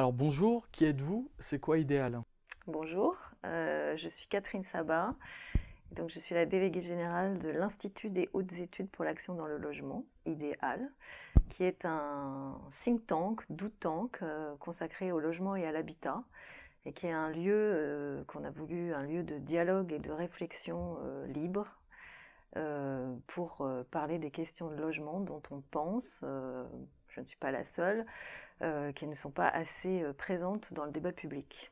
Alors bonjour, qui êtes-vous C'est quoi Idéal Bonjour, euh, je suis Catherine Sabat. Donc, je suis la déléguée générale de l'Institut des hautes études pour l'action dans le logement, Idéal, qui est un think tank, doux tank, euh, consacré au logement et à l'habitat, et qui est un lieu euh, qu'on a voulu, un lieu de dialogue et de réflexion libre pour parler des questions de logement dont on pense je ne suis pas la seule, euh, qui ne sont pas assez euh, présentes dans le débat public.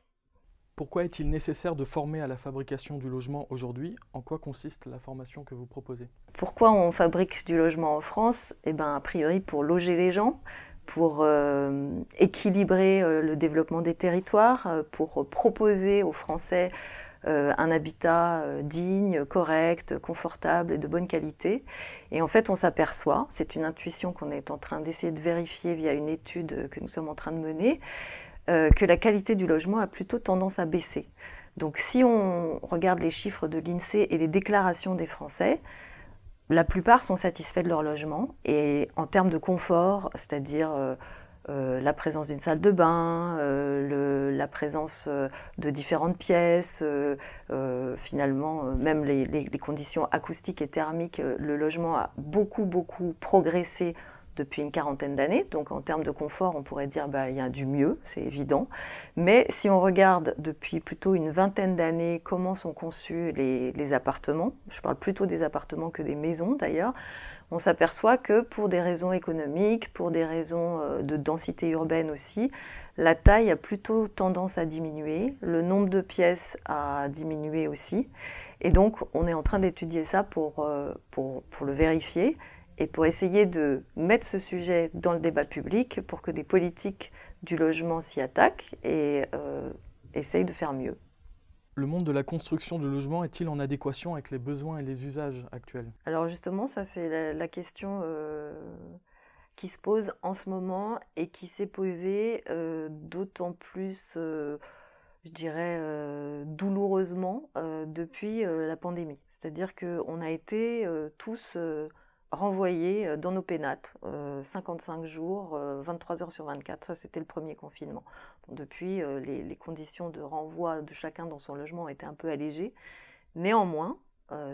Pourquoi est-il nécessaire de former à la fabrication du logement aujourd'hui En quoi consiste la formation que vous proposez Pourquoi on fabrique du logement en France Eh bien, a priori, pour loger les gens, pour euh, équilibrer le développement des territoires, pour proposer aux Français euh, un habitat euh, digne, correct, confortable et de bonne qualité. Et en fait, on s'aperçoit, c'est une intuition qu'on est en train d'essayer de vérifier via une étude que nous sommes en train de mener, euh, que la qualité du logement a plutôt tendance à baisser. Donc si on regarde les chiffres de l'INSEE et les déclarations des Français, la plupart sont satisfaits de leur logement. Et en termes de confort, c'est-à-dire euh, la présence d'une salle de bain, euh, la présence euh, de différentes pièces, finalement même les, conditions acoustiques et thermiques. le logement a beaucoup beaucoup progressé depuis une quarantaine d'années, donc en termes de confort, on pourrait dire bah, il y a du mieux, c'est évident. Mais si on regarde depuis plutôt une vingtaine d'années comment sont conçus les appartements, je parle plutôt des appartements que des maisons d'ailleurs, on s'aperçoit que pour des raisons économiques, pour des raisons euh, de densité urbaine aussi, la taille a plutôt tendance à diminuer, le nombre de pièces a diminué aussi. Et donc, on est en train d'étudier ça pour, euh, pour, le vérifier et pour essayer de mettre ce sujet dans le débat public pour que des politiques du logement s'y attaquent et euh, essayent de faire mieux le monde de la construction de logements est-il en adéquation avec les besoins et les usages actuels Alors justement, ça c'est la, question euh, qui se pose en ce moment et qui s'est posée euh, d'autant plus, euh, je dirais, douloureusement depuis la pandémie. C'est-à-dire qu'on a été tous renvoyés euh, dans nos pénates, 55 euh, jours, 23 euh, heures sur 24, ça c'était le premier confinement. depuis, les, conditions de renvoi de chacun dans son logement étaient un peu allégées. Néanmoins,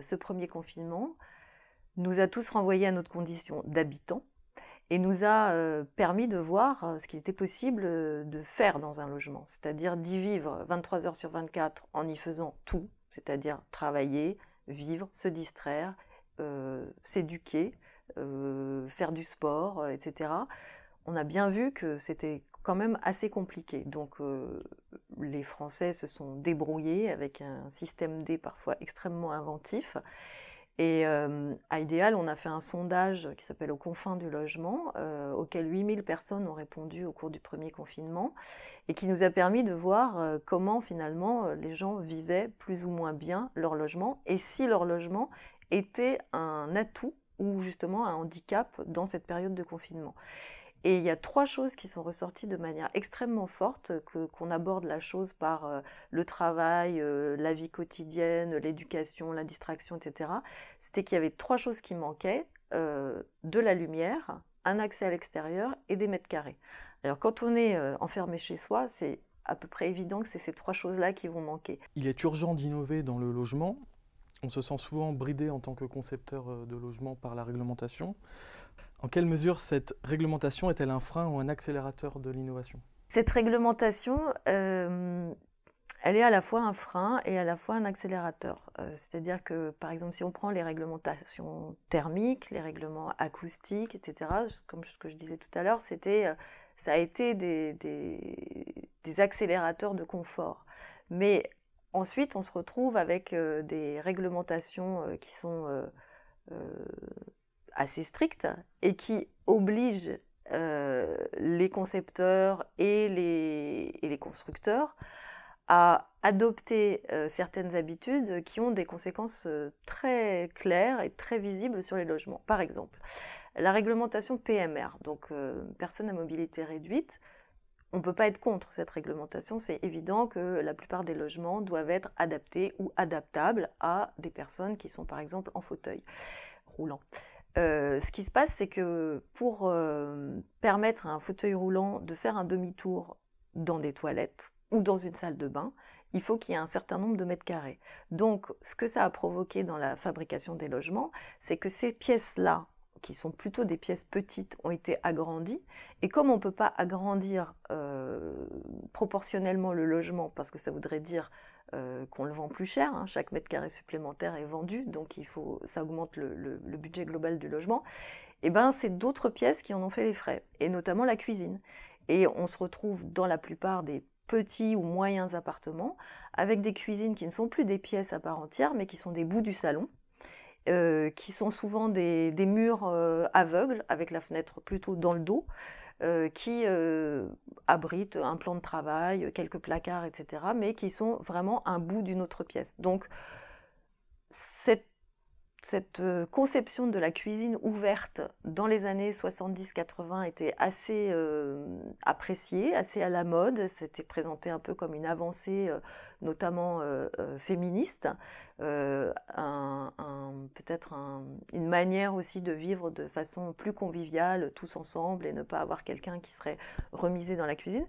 ce premier confinement nous a tous renvoyés à notre condition d'habitant et nous a permis de voir ce qu'il était possible de faire dans un logement, c'est-à-dire d'y vivre 23 heures sur 24 en y faisant tout, c'est-à-dire travailler, vivre, se distraire, euh, s'éduquer, euh, faire du sport, euh, etc., on a bien vu que c'était quand même assez compliqué. Donc les Français se sont débrouillés avec un système D parfois extrêmement inventif. Et à Idéal, on a fait un sondage qui s'appelle Aux confins du logement, auquel 8000 personnes ont répondu au cours du premier confinement, et qui nous a permis de voir comment finalement les gens vivaient plus ou moins bien leur logement, et si leur logement était un atout ou justement un handicap dans cette période de confinement. Et il y a trois choses qui sont ressorties de manière extrêmement forte, qu'on aborde la chose par euh, le travail, euh, la vie quotidienne, l'éducation, la distraction, etc. C'était qu'il y avait trois choses qui manquaient, euh, de la lumière, un accès à l'extérieur et des mètres carrés. Alors quand on est enfermé chez soi, c'est à peu près évident que c'est ces trois choses-là qui vont manquer. Il est urgent d'innover dans le logement on se sent souvent bridé en tant que concepteur euh, de logement par la réglementation. En quelle mesure cette réglementation est-elle un frein ou un accélérateur de l'innovation Cette réglementation, euh, elle est à la fois un frein et à la fois un accélérateur. Euh, c'est-à-dire que, par exemple, si on prend les réglementations thermiques, les règlements acoustiques, etc., comme ce que je disais tout à l'heure, c'était, ça a été des, des accélérateurs de confort. Mais Ensuite, on se retrouve avec euh, des réglementations euh, qui sont euh, assez strictes et qui obligent les concepteurs et les, et les, constructeurs à adopter certaines habitudes qui ont des conséquences très claires et très visibles sur les logements. Par exemple, la réglementation PMR, donc personne à mobilité réduite, on ne peut pas être contre cette réglementation, c'est évident que la plupart des logements doivent être adaptés ou adaptables à des personnes qui sont par exemple en fauteuil roulant. Euh, ce qui se passe, c'est que pour euh, permettre à un fauteuil roulant de faire un demi-tour dans des toilettes ou dans une salle de bain, il faut qu'il y ait un certain nombre de mètres carrés. Donc, ce que ça a provoqué dans la fabrication des logements, c'est que ces pièces-là qui sont plutôt des pièces petites, ont été agrandies. Et comme on ne peut pas agrandir euh, proportionnellement le logement, parce que ça voudrait dire euh, qu'on le vend plus cher, hein, chaque mètre carré supplémentaire est vendu, donc il faut, ça augmente le, le budget global du logement, et eh ben c'est d'autres pièces qui en ont fait les frais, et notamment la cuisine. Et on se retrouve dans la plupart des petits ou moyens appartements avec des cuisines qui ne sont plus des pièces à part entière, mais qui sont des bouts du salon euh, qui sont souvent des, murs euh, aveugles, avec la fenêtre plutôt dans le dos, euh, qui abritent un plan de travail, quelques placards, etc., mais qui sont vraiment un bout d'une autre pièce cette euh, conception de la cuisine ouverte dans les années 70-80 était assez euh, appréciée, assez à la mode. C'était présenté un peu comme une avancée, euh, notamment féministe, peut-être une manière aussi de vivre de façon plus conviviale, tous ensemble, et ne pas avoir quelqu'un qui serait remisé dans la cuisine.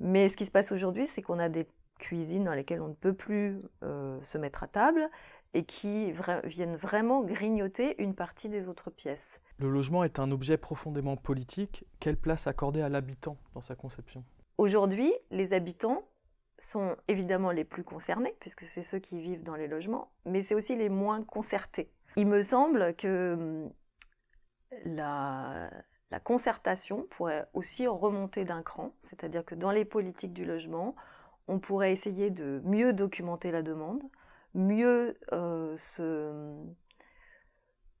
Mais ce qui se passe aujourd'hui, c'est qu'on a des cuisines dans lesquelles on ne peut plus se mettre à table et qui viennent vraiment grignoter une partie des autres pièces. Le logement est un objet profondément politique. Quelle place accorder à l'habitant dans sa conception Aujourd'hui, les habitants sont évidemment les plus concernés, puisque c'est ceux qui vivent dans les logements, mais c'est aussi les moins concertés. Il me semble que hum, la concertation pourrait aussi remonter d'un cran, c'est-à-dire que dans les politiques du logement, on pourrait essayer de mieux documenter la demande, mieux euh, se hum,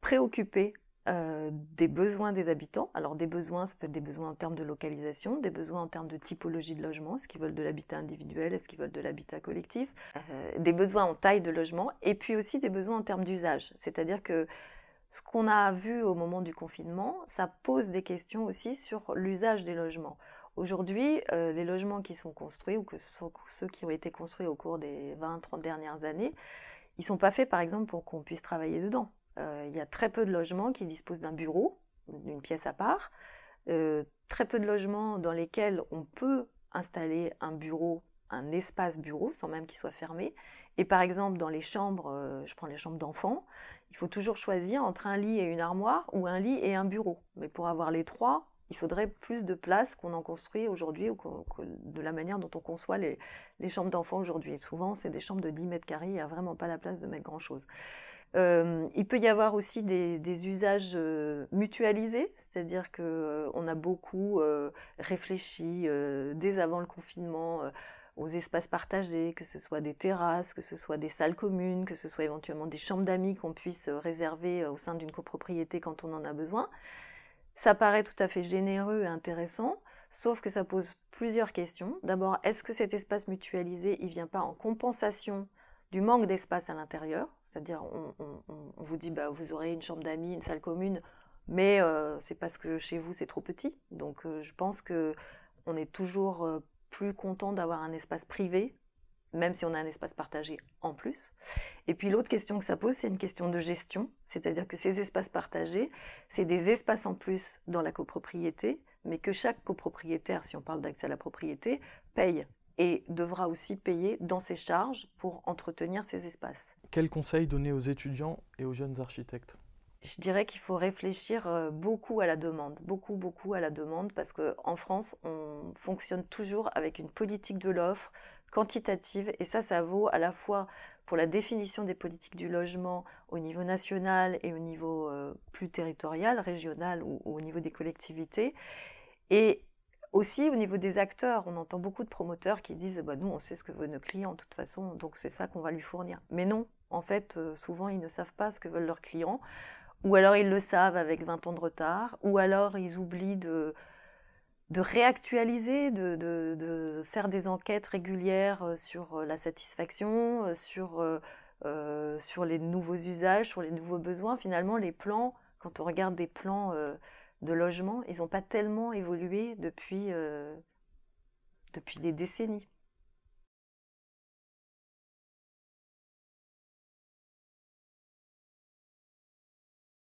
préoccuper euh, des besoins des habitants. Alors des besoins, ça peut être des besoins en termes de localisation, des besoins en termes de typologie de logement, est-ce qu'ils veulent de l'habitat individuel, est-ce qu'ils veulent de l'habitat collectif, euh, des besoins en taille de logement, et puis aussi des besoins en termes d'usage. C'est-à-dire que ce qu'on a vu au moment du confinement, ça pose des questions aussi sur l'usage des logements. Aujourd'hui, euh, les logements qui sont construits, ou que sont ceux qui ont été construits au cours des 20-30 dernières années, ils ne sont pas faits, par exemple, pour qu'on puisse travailler dedans. Euh, il y a très peu de logements qui disposent d'un bureau, d'une pièce à part. Euh, très peu de logements dans lesquels on peut installer un bureau, un espace bureau, sans même qu'il soit fermé. Et par exemple, dans les chambres, je prends les chambres d'enfants, il faut toujours choisir entre un lit et une armoire ou un lit et un bureau. Mais pour avoir les trois, il faudrait plus de place qu'on en construit aujourd'hui ou de la manière dont on conçoit les, chambres d'enfants aujourd'hui. Souvent, c'est des chambres de 10 mètres carrés, il n'y a vraiment pas la place de mettre grand-chose. Euh, il peut y avoir aussi des, usages euh, mutualisés, c'est-à-dire qu'on euh, a beaucoup réfléchi dès avant le confinement aux espaces partagés, que ce soit des terrasses, que ce soit des salles communes, que ce soit éventuellement des chambres d'amis qu'on puisse réserver au sein d'une copropriété quand on en a besoin. Ça paraît tout à fait généreux et intéressant, sauf que ça pose plusieurs questions. D'abord, est-ce que cet espace mutualisé, il vient pas en compensation du manque d'espace à l'intérieur C'est-à-dire, on, vous dit, bah, vous aurez une chambre d'amis, une salle commune, mais euh, c'est parce que chez vous, c'est trop petit. Donc, euh, je pense qu'on est toujours euh, plus content d'avoir un espace privé même si on a un espace partagé en plus. Et puis l'autre question que ça pose, c'est une question de gestion, c'est-à-dire que ces espaces partagés, c'est des espaces en plus dans la copropriété, mais que chaque copropriétaire, si on parle d'accès à la propriété, paye et devra aussi payer dans ses charges pour entretenir ces espaces. Quel conseil donner aux étudiants et aux jeunes architectes je dirais qu'il faut réfléchir euh, beaucoup à la demande, beaucoup, beaucoup à la demande, parce qu'en France, on fonctionne toujours avec une politique de l'offre, quantitative. Et ça, ça vaut à la fois pour la définition des politiques du logement au niveau national et au niveau euh, plus territorial, régional ou, au niveau des collectivités. Et aussi au niveau des acteurs, on entend beaucoup de promoteurs qui disent bah, Nous, on sait ce que veulent nos clients de toute façon, donc c'est ça qu'on va lui fournir. Mais non, en fait, euh, souvent, ils ne savent pas ce que veulent leurs clients, ou alors ils le savent avec 20 ans de retard, ou alors ils oublient de de réactualiser, de, faire des enquêtes régulières euh, sur euh, la satisfaction, euh, sur, sur les nouveaux usages, sur les nouveaux besoins. Finalement, les plans, quand on regarde des plans de logement, ils n'ont pas tellement évolué depuis, depuis des décennies.